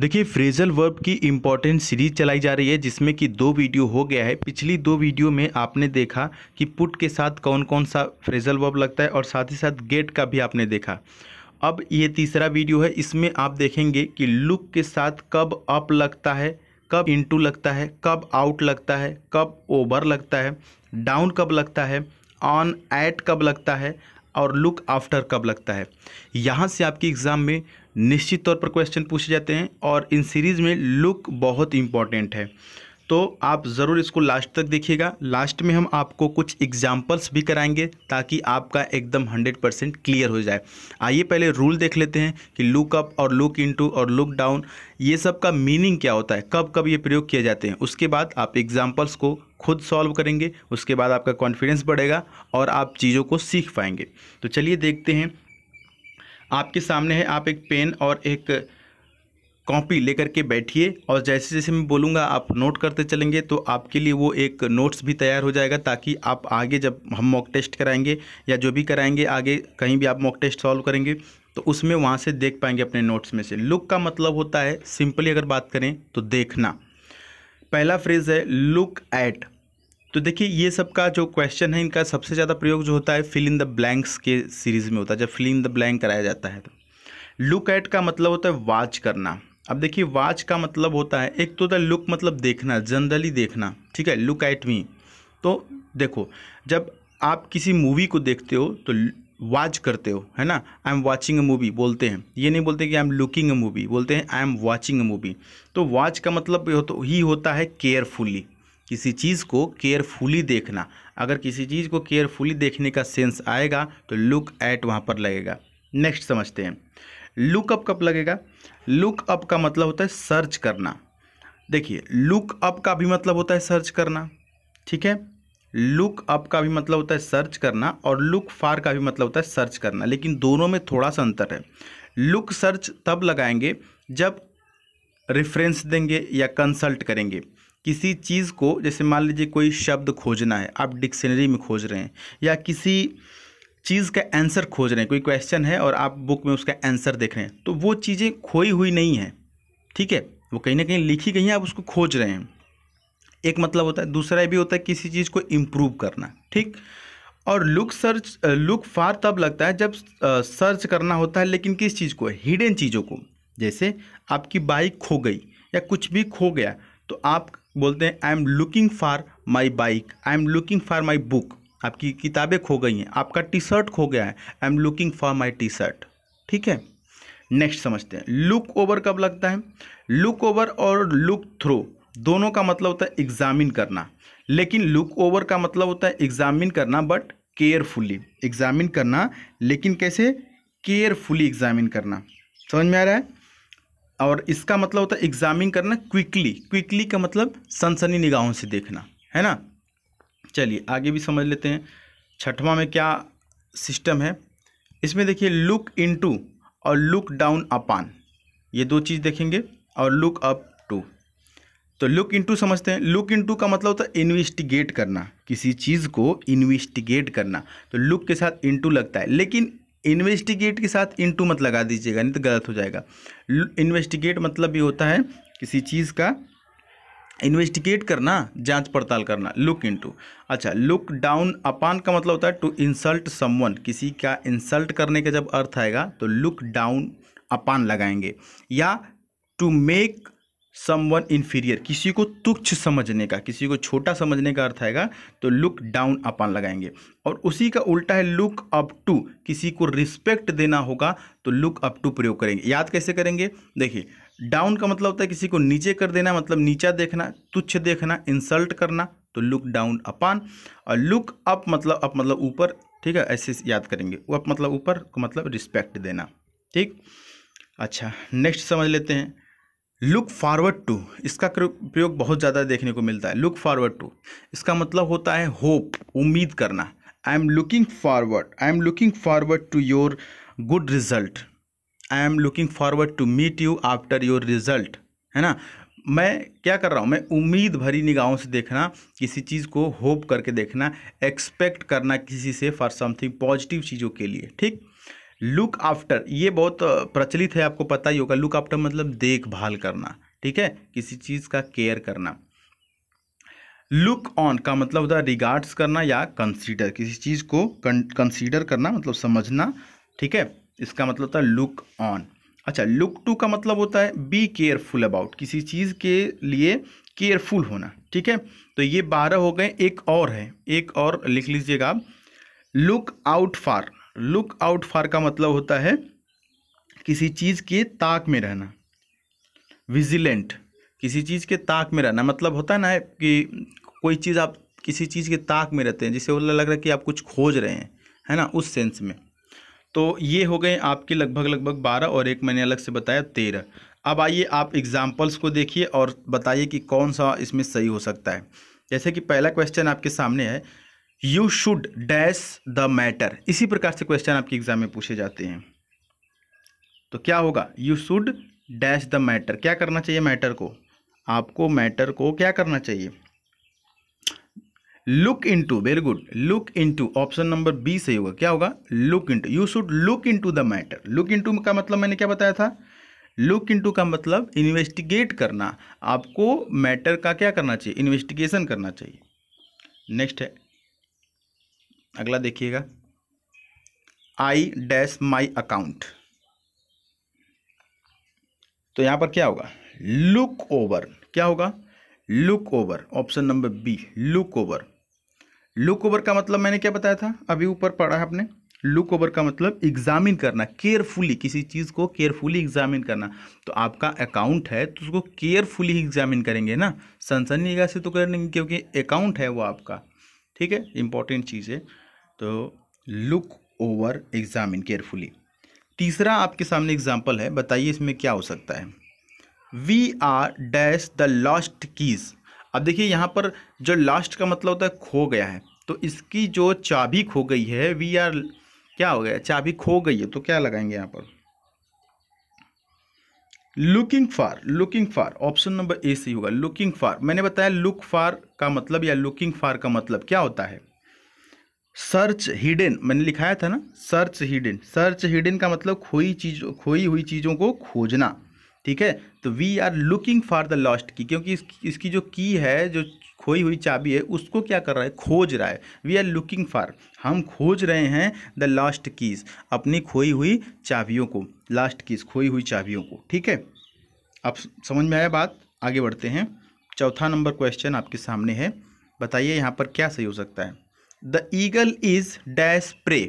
देखिए phrasal verb की important series चलाई जा रही है जिसमें कि दो वीडियो हो गया है पिछली दो वीडियो में आपने देखा कि पुट के साथ कौन कौन सा फ्रेजल वर्ब लगता है और साथ ही साथ गेट का भी आपने देखा अब ये तीसरा वीडियो है इसमें आप देखेंगे कि लुक के साथ कब अप लगता है कब इंटू लगता है कब आउट लगता है कब ओवर लगता है डाउन कब लगता है ऑन एट कब लगता है और लुक आफ्टर कब लगता है यहाँ से आपकी एग्ज़ाम में निश्चित तौर पर क्वेश्चन पूछे जाते हैं और इन सीरीज़ में लुक बहुत इम्पॉर्टेंट है तो आप ज़रूर इसको लास्ट तक देखिएगा लास्ट में हम आपको कुछ एग्जाम्पल्स भी कराएंगे ताकि आपका एकदम 100 परसेंट क्लियर हो जाए आइए पहले रूल देख लेते हैं कि लुक अप और लुक इनटू और लुक डाउन ये सब का मीनिंग क्या होता है कब कब ये प्रयोग किए जाते हैं उसके बाद आप एग्जाम्पल्स को खुद सॉल्व करेंगे उसके बाद आपका कॉन्फिडेंस बढ़ेगा और आप चीज़ों को सीख पाएंगे तो चलिए देखते हैं आपके सामने है आप एक पेन और एक कॉपी लेकर के बैठिए और जैसे जैसे मैं बोलूँगा आप नोट करते चलेंगे तो आपके लिए वो एक नोट्स भी तैयार हो जाएगा ताकि आप आगे जब हम मॉक टेस्ट कराएंगे या जो भी कराएंगे आगे कहीं भी आप मॉक टेस्ट सॉल्व करेंगे तो उसमें वहाँ से देख पाएंगे अपने नोट्स में से लुक का मतलब होता है सिंपली अगर बात करें तो देखना पहला फ्रेज़ है लुक एट तो देखिए ये सब का जो क्वेश्चन है इनका सबसे ज़्यादा प्रयोग जो होता है फिल इन द ब्लैंक्स के सीरीज़ में होता है जब फिल इन द ब्लैंक कराया जाता है तो लुक एट का मतलब होता है वाच करना अब देखिए वाच का मतलब होता है एक तो होता है लुक मतलब देखना जनरली देखना ठीक है लुक एट मी तो देखो जब आप किसी मूवी को देखते हो तो वॉच करते हो है ना I am watching a movie बोलते हैं ये नहीं बोलते कि I am looking a movie बोलते हैं I am watching a movie तो वाच का मतलब तो, ही होता है केयरफुली किसी चीज़ को केयरफुली देखना अगर किसी चीज़ को केयरफुली देखने का सेंस आएगा तो लुक एट वहाँ पर लगेगा नेक्स्ट समझते हैं लुक अप कब लगेगा लुक अप का मतलब होता है सर्च करना देखिए लुक अप का भी मतलब होता है सर्च करना ठीक है लुक अप का भी मतलब होता है सर्च करना और लुक फार का भी मतलब होता है सर्च करना लेकिन दोनों में थोड़ा सा अंतर है लुक सर्च तब लगाएंगे जब रेफरेंस देंगे या कंसल्ट करेंगे किसी चीज़ को जैसे मान लीजिए कोई शब्द खोजना है आप डिक्शनरी में खोज रहे हैं या किसी चीज़ का आंसर खोज रहे हैं कोई क्वेश्चन है और आप बुक में उसका आंसर देख रहे हैं तो वो चीज़ें खोई हुई नहीं हैं ठीक है वो कहीं ना कहीं लिखी गई हैं आप उसको खोज रहे हैं एक मतलब होता है दूसरा भी होता है किसी चीज़ को इम्प्रूव करना ठीक और लुक सर्च लुक फार तब लगता है जब सर्च करना होता है लेकिन किस चीज़ को हिडन चीज़ों को जैसे आपकी बाइक खो गई या कुछ भी खो गया तो आप बोलते हैं I am looking for my bike I am looking for my book आपकी किताबें खो गई हैं आपका टी शर्ट खो गया है I am looking for my T shirt ठीक है नेक्स्ट समझते हैं लुक ओवर कब लगता है लुक ओवर और लुक थ्रो दोनों का मतलब होता है एग्जामिन करना लेकिन लुक ओवर का मतलब होता है एग्जामिन करना बट केयरफुली एग्जामिन करना लेकिन कैसे केयरफुली एग्जामिन करना समझ में आ रहा है और इसका मतलब होता है एग्जामिंग करना क्विकली क्विकली का मतलब सनसनी निगाहों से देखना है ना चलिए आगे भी समझ लेते हैं छठवां में क्या सिस्टम है इसमें देखिए लुक इनटू और लुक डाउन अपान ये दो चीज़ देखेंगे और लुक अप टू तो लुक इनटू समझते हैं लुक इनटू का मतलब होता है इन्वेस्टिगेट करना किसी चीज़ को इन्वेस्टिगेट करना तो लुक के साथ इनटू लगता है लेकिन इन्वेस्टिगेट के साथ इन मत लगा दीजिएगा नहीं तो गलत हो जाएगा इन्वेस्टिगेट मतलब भी होता है किसी चीज़ का इन्वेस्टिगेट करना जांच पड़ताल करना लुक इनटू अच्छा लुक डाउन अपान का मतलब होता है टू इंसल्ट समवन किसी का इंसल्ट करने का जब अर्थ आएगा तो लुक डाउन अपान लगाएंगे या टू मेक समवन इन्फीरियर किसी को तुच्छ समझने का किसी को छोटा समझने का अर्थ आएगा तो लुक डाउन अपान लगाएंगे और उसी का उल्टा है लुक अप टू किसी को रिस्पेक्ट देना होगा तो लुक अप टू प्रयोग करेंगे याद कैसे करेंगे देखिए डाउन का मतलब होता है किसी को नीचे कर देना मतलब नीचा देखना तुच्छ देखना इंसल्ट करना तो लुक डाउन अपान और लुक अप मतलब अप मतलब ऊपर ठीक है ऐसे याद करेंगे अप मतलब ऊपर मतलब रिस्पेक्ट देना ठीक अच्छा नेक्स्ट समझ लेते हैं लुक फॉरवर्ड टू इसका प्रयोग बहुत ज़्यादा देखने को मिलता है लुक फॉरवर्ड टू इसका मतलब होता है होप उम्मीद करना I am looking forward I am looking forward to your good result I am looking forward to meet you after your result है ना मैं क्या कर रहा हूँ मैं उम्मीद भरी निगाहों से देखना किसी चीज़ को होप करके देखना एक्सपेक्ट करना किसी से फॉर समथिंग पॉजिटिव चीज़ों के लिए ठीक लुक आफ्टर ये बहुत प्रचलित है आपको पता ही होगा लुक आफ्टर मतलब देखभाल करना ठीक है किसी चीज़ का केयर करना लुक ऑन का मतलब होता है रिगार्ड्स करना या कंसीडर किसी चीज़ को कंसीडर करना मतलब समझना ठीक है इसका मतलब होता है लुक ऑन अच्छा लुक टू का मतलब होता है बी केयरफुल अबाउट किसी चीज़ के लिए केयरफुल होना ठीक है तो ये बारह हो गए एक और है एक और लिख लीजिएगा आप look out for look out for का मतलब होता है किसी चीज़ के ताक में रहना विजिलेंट किसी चीज़ के ताक में रहना मतलब होता है ना कि कोई चीज़ आप किसी चीज़ के ताक में रहते हैं जिसे वो लग रहा है कि आप कुछ खोज रहे हैं है ना उस सेंस में तो ये हो गए आपके लगभग लगभग बारह और एक मैंने अलग से बताया तेरह अब आइए आप एग्जाम्पल्स को देखिए और बताइए कि कौन सा इसमें सही हो सकता है जैसे कि पहला क्वेश्चन आपके सामने है you should dash the matter इसी प्रकार से क्वेश्चन आपके एग्जाम में पूछे जाते हैं तो क्या होगा you should dash the matter क्या करना चाहिए मैटर को आपको मैटर को क्या करना चाहिए look to very good look into option number B सही होगा क्या होगा look into you should look into the matter look to का मतलब मैंने क्या बताया था लुक टू का मतलब इन्वेस्टिगेट करना आपको मैटर का क्या करना चाहिए इन्वेस्टिगेशन करना चाहिए नेक्स्ट है अगला देखिएगा आई डैश माई अकाउंट तो यहां पर क्या होगा लुक ओवर क्या होगा look over option number B look over look over का मतलब मैंने क्या बताया था अभी ऊपर पढ़ा है आपने लुक ओवर का मतलब एग्जामिन करना केयरफुली किसी चीज़ को केयरफुली एग्जामिन करना तो आपका अकाउंट है तो उसको केयरफुली एग्जामिन करेंगे ना सनसनीगा से तो करेंगे क्योंकि अकाउंट है वो आपका ठीक है इंपॉर्टेंट चीज़ है तो लुक ओवर एग्ज़ामिन केयरफुली तीसरा आपके सामने एग्जाम्पल है बताइए इसमें क्या हो सकता है we are dash the last keys अब देखिए यहाँ पर जो लास्ट का मतलब होता है खो गया है तो इसकी जो चाबी खो गई है वी आर क्या हो गया चाबी खो गई है तो क्या लगाएंगे यहाँ पर looking for looking for option number A सही होगा लुकिंग फार मैंने बताया लुक फार का मतलब या लुकिंग फार का मतलब क्या होता है सर्च हिडन मैंने लिखाया था ना सर्च हिडन सर्च हिडन का मतलब खोई चीज खोई हुई चीज़ों को खोजना ठीक है तो we are looking for the lost key क्योंकि इसकी, इसकी जो की है जो खोई हुई चाबी है उसको क्या कर रहा है खोज रहा है वी आर लुकिंग फॉर हम खोज रहे हैं द लास्ट कीज़ अपनी खोई हुई चाबियों को लास्ट कीज़ खोई हुई चाबियों को ठीक है अब समझ में आया बात आगे बढ़ते हैं चौथा नंबर क्वेश्चन आपके सामने है बताइए यहाँ पर क्या सही हो सकता है the eagle is dash pray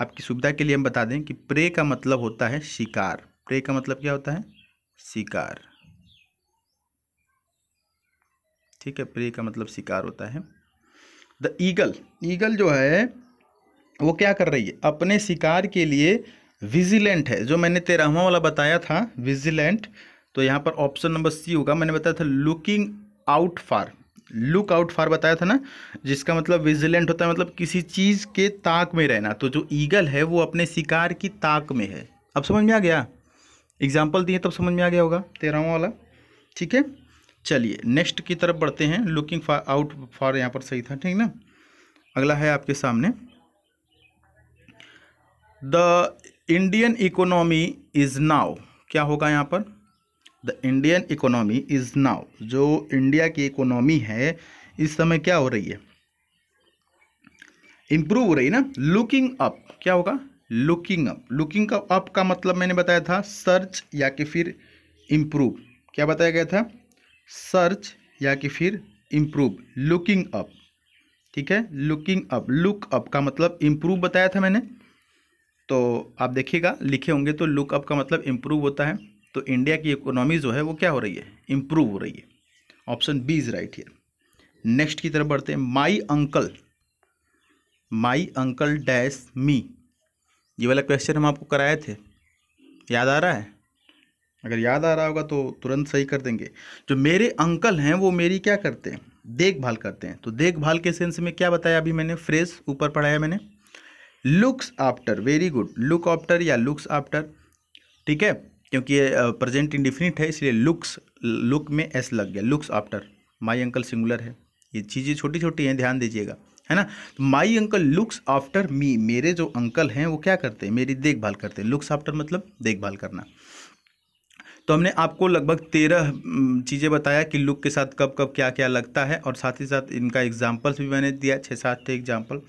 आपकी सुविधा के लिए हम बता दें कि प्रे का मतलब होता है शिकार प्रे का मतलब क्या होता है शिकार ठीक है प्रे का मतलब शिकार होता है द ईगल ईगल जो है वो क्या कर रही है अपने शिकार के लिए विजिलेंट है जो मैंने तेरहवा वाला बताया था विजिलेंट तो यहाँ पर ऑप्शन नंबर सी होगा मैंने बताया था looking out for look out for बताया था ना जिसका मतलब विजिलेंट होता है मतलब किसी चीज़ के ताक में रहना तो जो ईगल है वो अपने शिकार की ताक में है अब समझ में आ गया एग्जाम्पल दिए तब समझ में आ गया होगा तेरहवा वाला ठीक है चलिए नेक्स्ट की तरफ बढ़ते हैं लुकिंग फॉर आउट फॉर यहाँ पर सही था ठीक ना अगला है आपके सामने the Indian economy is now क्या होगा यहाँ पर the Indian economy is now जो इंडिया की इकोनॉमी है इस समय क्या हो रही है इम्प्रूव हो रही है ना लुकिंग अप क्या होगा लुकिंग अप लुकिंग अप का मतलब मैंने बताया था सर्च या कि फिर इम्प्रूव क्या बताया गया था सर्च या कि फिर इम्प्रूव लुकिंग अप ठीक है लुकिंग अप लुक अप का मतलब इम्प्रूव बताया था मैंने तो आप देखिएगा लिखे होंगे तो लुक अप का मतलब इम्प्रूव होता है तो इंडिया की इकोनॉमी जो है वो क्या हो रही है इम्प्रूव हो रही है option B is right here next की तरफ बढ़ते हैं my uncle my uncle dash me ये वाला क्वेश्चन हम आपको कराए थे याद आ रहा है अगर याद आ रहा होगा तो तुरंत सही कर देंगे जो मेरे अंकल हैं वो मेरी क्या करते हैं देखभाल करते हैं तो देखभाल के सेंस में क्या बताया अभी मैंने फ्रेज ऊपर पढ़ाया मैंने looks after very good look after या लुक्स आफ्टर ठीक है क्योंकि ये प्रेजेंट इंडिफिनिट है इसलिए लुक्स लुक में एस लग गया looks after my uncle singular है ये चीज़ें छोटी छोटी हैं ध्यान दीजिएगा है ना तो my uncle looks after me मेरे जो अंकल हैं वो क्या करते हैं मेरी देखभाल करते हैं लुक्स आफ्टर मतलब देखभाल करना तो हमने आपको लगभग तेरह चीज़ें बताया कि लुक के साथ कब कब क्या क्या लगता है और साथ ही साथ इनका एग्जाम्पल्स भी मैंने दिया छः सात एग्जाम्पल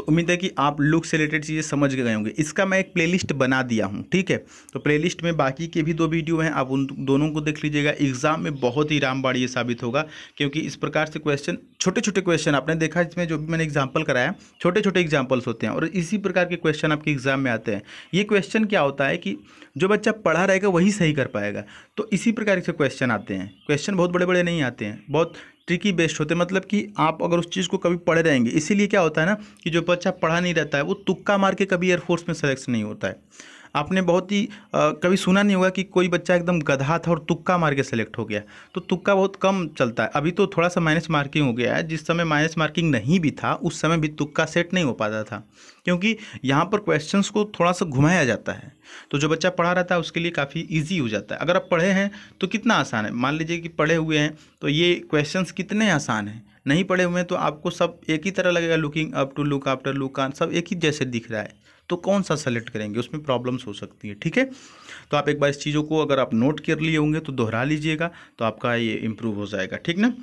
तो उम्मीद है कि आप लुक से रिलेटेड चीज़ें समझ गए होंगे इसका मैं एक प्लेलिस्ट बना दिया हूँ ठीक है तो प्लेलिस्ट में बाकी के भी दो वीडियो हैं आप उन दोनों को देख लीजिएगा एग्जाम में बहुत ही रामबाड़ी ये साबित होगा क्योंकि इस प्रकार से क्वेश्चन छोटे छोटे क्वेश्चन आपने देखा इसमें जो भी मैंने एग्जाम्पल कराया छोटे छोटे एग्जाम्पल्स होते हैं और इसी प्रकार के क्वेश्चन आपके एग्जाम में आते हैं ये क्वेश्चन क्या होता है कि जो बच्चा पढ़ा रहेगा वही सही कर पाएगा तो इसी प्रकार से क्वेश्चन आते हैं क्वेश्चन बहुत बड़े बड़े नहीं आते हैं बहुत ट्रिकी बेस्ड होते हैं मतलब कि आप अगर उस चीज़ को कभी पढ़े रहेंगे इसीलिए क्या होता है ना कि जो बच्चा पढ़ा नहीं रहता है वो तुक्का मार के कभी एयरफोर्स में सेलेक्शन नहीं होता है आपने बहुत ही आ, कभी सुना नहीं होगा कि कोई बच्चा एकदम गधा था और तुक्का मार के सेलेक्ट हो गया तो तुक्का बहुत कम चलता है अभी तो थोड़ा सा माइनस मार्किंग हो गया है जिस समय माइनस मार्किंग नहीं भी था उस समय भी तुक्का सेट नहीं हो पाता था क्योंकि यहाँ पर क्वेश्चंस को थोड़ा सा घुमाया जाता है तो जो बच्चा पढ़ा रहता है उसके लिए काफ़ी ईजी हो जाता है अगर आप पढ़े हैं तो कितना आसान है मान लीजिए कि पढ़े हुए हैं तो ये क्वेश्चन कितने आसान हैं नहीं पढ़े हुए हैं तो आपको सब एक ही तरह लगेगा looking up to look after look on सब एक ही जैसे दिख रहा है तो कौन सा सेलेक्ट करेंगे उसमें प्रॉब्लम्स हो सकती है ठीक है तो आप एक बार इस चीज़ों को अगर आप नोट कर लिए होंगे तो दोहरा लीजिएगा तो आपका ये इम्प्रूव हो जाएगा ठीक ना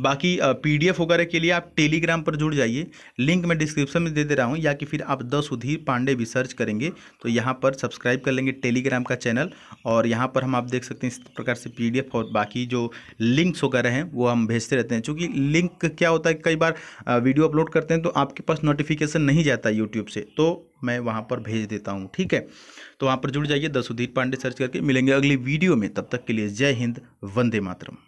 बाकी पी डी वगैरह के लिए आप टेलीग्राम पर जुड़ जाइए लिंक मैं डिस्क्रिप्शन में दे दे रहा हूँ या कि फिर आप द सुधीर पांडे भी सर्च करेंगे तो यहाँ पर सब्सक्राइब कर लेंगे टेलीग्राम का चैनल और यहाँ पर हम आप देख सकते हैं इस प्रकार से पी और बाकी जो लिंक्स वगैरह हैं वो हम भेजते रहते हैं चूँकि लिंक क्या होता है कई बार वीडियो अपलोड करते हैं तो आपके पास नोटिफिकेशन नहीं जाता यूट्यूब से तो मैं वहाँ पर भेज देता हूँ ठीक है तो वहाँ पर जुड़ जाइए द सुधीर पांडे सर्च करके मिलेंगे अगली वीडियो में तब तक के लिए जय हिंद वंदे मातरम